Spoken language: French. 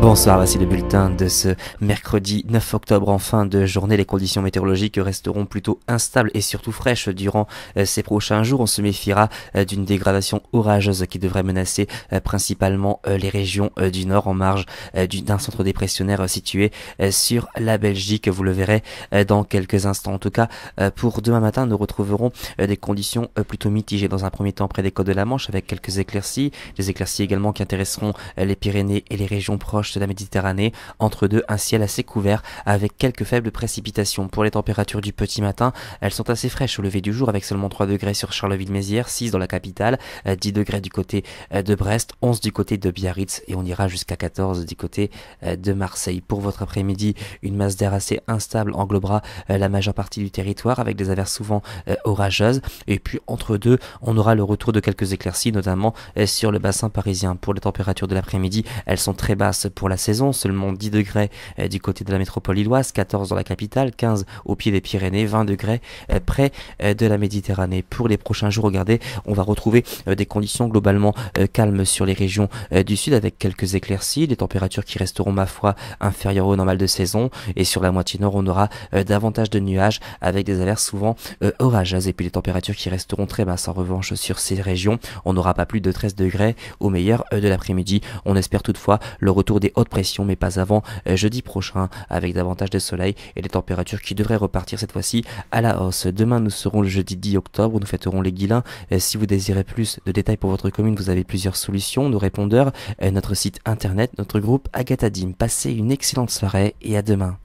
Bonsoir, voici le bulletin de ce mercredi 9 octobre. En fin de journée, les conditions météorologiques resteront plutôt instables et surtout fraîches durant euh, ces prochains jours. On se méfiera euh, d'une dégradation orageuse qui devrait menacer euh, principalement les régions du nord en marge d'un centre dépressionnaire situé sur la Belgique. Vous le verrez dans quelques instants. En tout cas, pour demain matin, nous retrouverons des conditions plutôt mitigées dans un premier temps près des côtes de la Manche avec quelques éclaircies. Des éclaircies également qui intéresseront les Pyrénées et les régions proches de la Méditerranée. Entre deux, un ciel assez couvert avec quelques faibles précipitations. Pour les températures du petit matin, elles sont assez fraîches au lever du jour avec seulement 3 degrés sur Charleville-Mézières, 6 dans la capitale, 10 euh, degrés du côté euh, de Brest, 11 du côté de Biarritz et on ira jusqu'à 14 du côté euh, de Marseille. Pour votre après-midi, une masse d'air assez instable englobera la majeure partie du territoire avec des averses souvent orageuses et puis entre deux, on aura le retour de quelques éclaircies notamment sur le bassin parisien. Pour les températures de l'après-midi, elles sont très basses pour la saison, seulement 10 degrés euh, du côté de la métropole illoise, 14 dans la capitale, 15 au pied des Pyrénées, 20 degrés euh, près euh, de la Méditerranée. Pour les prochains jours, regardez, on va retrouver des conditions globalement calmes sur les régions du sud avec quelques éclaircies, des températures qui resteront ma foi inférieures au normal de saison et sur la moitié nord on aura davantage de nuages avec des averses souvent orageuses et puis les températures qui resteront très basses en revanche sur ces régions. On n'aura pas plus de 13 degrés au meilleur de l'après-midi. On espère toutefois le retour des haute pression mais pas avant euh, jeudi prochain avec davantage de soleil et des températures qui devraient repartir cette fois-ci à la hausse. Demain, nous serons le jeudi 10 octobre, nous fêterons les Guilins. Euh, si vous désirez plus de détails pour votre commune, vous avez plusieurs solutions, nos répondeurs, euh, notre site internet, notre groupe Agatadim. Passez une excellente soirée et à demain.